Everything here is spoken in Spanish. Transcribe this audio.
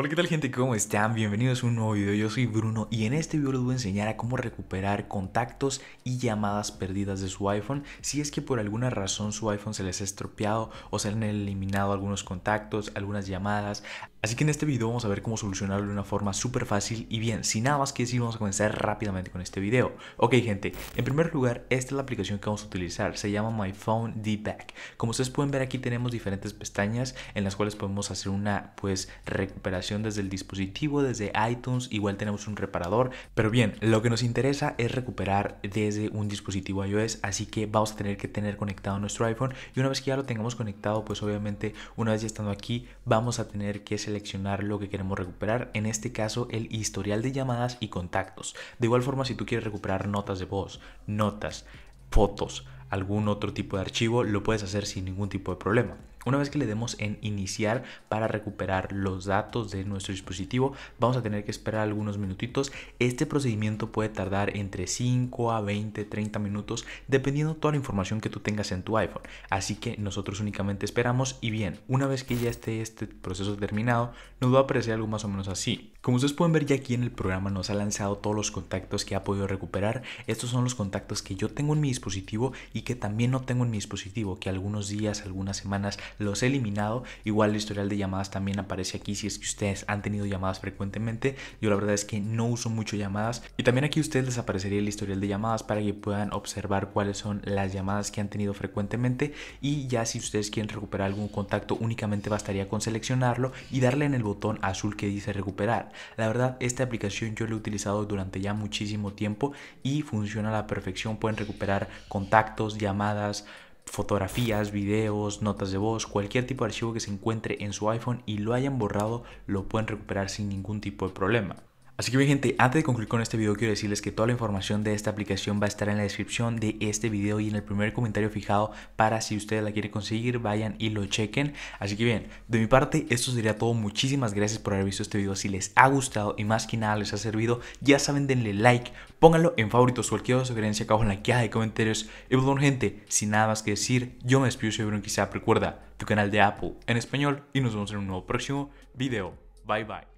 Hola, ¿qué tal gente? ¿Cómo están? Bienvenidos a un nuevo video. Yo soy Bruno y en este video les voy a enseñar a cómo recuperar contactos y llamadas perdidas de su iPhone si es que por alguna razón su iPhone se les ha estropeado o se han eliminado algunos contactos, algunas llamadas. Así que en este video vamos a ver cómo solucionarlo de una forma súper fácil y bien, sin nada más que decir vamos a comenzar rápidamente con este video. Ok gente, en primer lugar esta es la aplicación que vamos a utilizar, se llama MyPhone Phone Como ustedes pueden ver aquí tenemos diferentes pestañas en las cuales podemos hacer una pues recuperación desde el dispositivo, desde iTunes, igual tenemos un reparador. Pero bien, lo que nos interesa es recuperar desde un dispositivo iOS, así que vamos a tener que tener conectado nuestro iPhone y una vez que ya lo tengamos conectado, pues obviamente una vez ya estando aquí, vamos a tener que seleccionar lo que queremos recuperar, en este caso el historial de llamadas y contactos. De igual forma, si tú quieres recuperar notas de voz, notas, fotos, algún otro tipo de archivo, lo puedes hacer sin ningún tipo de problema. Una vez que le demos en iniciar para recuperar los datos de nuestro dispositivo, vamos a tener que esperar algunos minutitos. Este procedimiento puede tardar entre 5 a 20, 30 minutos, dependiendo toda la información que tú tengas en tu iPhone. Así que nosotros únicamente esperamos y bien, una vez que ya esté este proceso terminado, nos va a aparecer algo más o menos así. Como ustedes pueden ver ya aquí en el programa nos ha lanzado todos los contactos que ha podido recuperar. Estos son los contactos que yo tengo en mi dispositivo y que también no tengo en mi dispositivo, que algunos días, algunas semanas los he eliminado. Igual el historial de llamadas también aparece aquí si es que ustedes han tenido llamadas frecuentemente. Yo la verdad es que no uso mucho llamadas. Y también aquí a ustedes les aparecería el historial de llamadas para que puedan observar cuáles son las llamadas que han tenido frecuentemente. Y ya si ustedes quieren recuperar algún contacto, únicamente bastaría con seleccionarlo y darle en el botón azul que dice recuperar. La verdad, esta aplicación yo la he utilizado durante ya muchísimo tiempo y funciona a la perfección. Pueden recuperar contactos, llamadas, fotografías, videos, notas de voz, cualquier tipo de archivo que se encuentre en su iPhone y lo hayan borrado, lo pueden recuperar sin ningún tipo de problema. Así que bien gente, antes de concluir con este video quiero decirles que toda la información de esta aplicación va a estar en la descripción de este video y en el primer comentario fijado para si ustedes la quieren conseguir, vayan y lo chequen. Así que bien, de mi parte esto sería todo, muchísimas gracias por haber visto este video, si les ha gustado y más que nada les ha servido, ya saben denle like, pónganlo en favoritos, cualquier sugerencia acá abajo en la caja de comentarios. Y pues, bueno gente, sin nada más que decir, yo me despido, soy Bruno Quizá, recuerda tu canal de Apple en español y nos vemos en un nuevo próximo video. Bye bye.